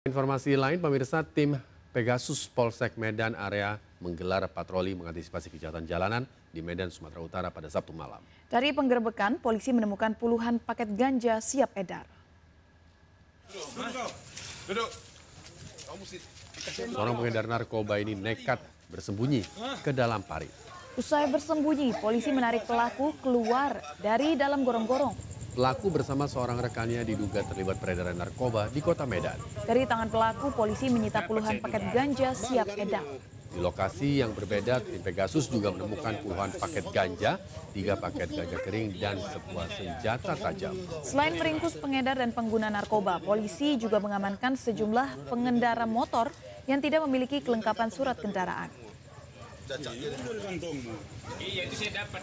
Informasi lain, pemirsa tim Pegasus Polsek Medan area menggelar patroli mengantisipasi kejahatan jalanan di Medan, Sumatera Utara pada Sabtu malam. Dari penggerbekan, polisi menemukan puluhan paket ganja siap edar. Seorang pengedar narkoba ini nekat bersembunyi ke dalam parit. Usai bersembunyi, polisi menarik pelaku keluar dari dalam gorong-gorong. Pelaku bersama seorang rekannya diduga terlibat peredaran narkoba di kota Medan. Dari tangan pelaku, polisi menyita puluhan paket ganja siap edar. Di lokasi yang berbeda, tim Pegasus juga menemukan puluhan paket ganja, tiga paket ganja kering, dan sebuah senjata tajam. Selain meringkus pengedar dan pengguna narkoba, polisi juga mengamankan sejumlah pengendara motor yang tidak memiliki kelengkapan surat kendaraan. Iya, itu saya dapat.